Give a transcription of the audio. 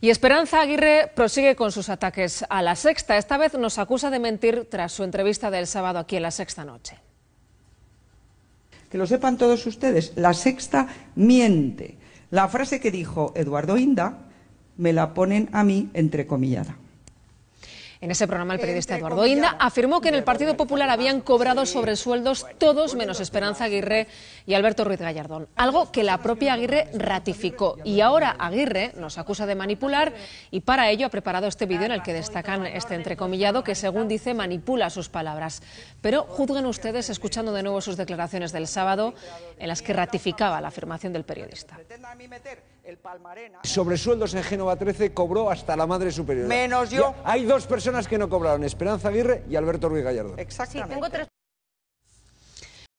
Y Esperanza Aguirre prosigue con sus ataques a La Sexta. Esta vez nos acusa de mentir tras su entrevista del sábado aquí en La Sexta Noche. Que lo sepan todos ustedes, La Sexta miente. La frase que dijo Eduardo Inda me la ponen a mí entrecomillada. En ese programa el periodista Eduardo Inda afirmó que en el Partido Popular habían cobrado sobresueldos todos menos Esperanza Aguirre y Alberto Ruiz Gallardón, algo que la propia Aguirre ratificó. Y ahora Aguirre nos acusa de manipular y para ello ha preparado este vídeo en el que destacan este entrecomillado que según dice manipula sus palabras. Pero juzguen ustedes escuchando de nuevo sus declaraciones del sábado en las que ratificaba la afirmación del periodista. Sobre sueldos en Génova 13 cobró hasta la madre superior. Menos yo. hay dos personas personas que no cobraron Esperanza Aguirre y Alberto Ruiz Gallardo. Exactamente.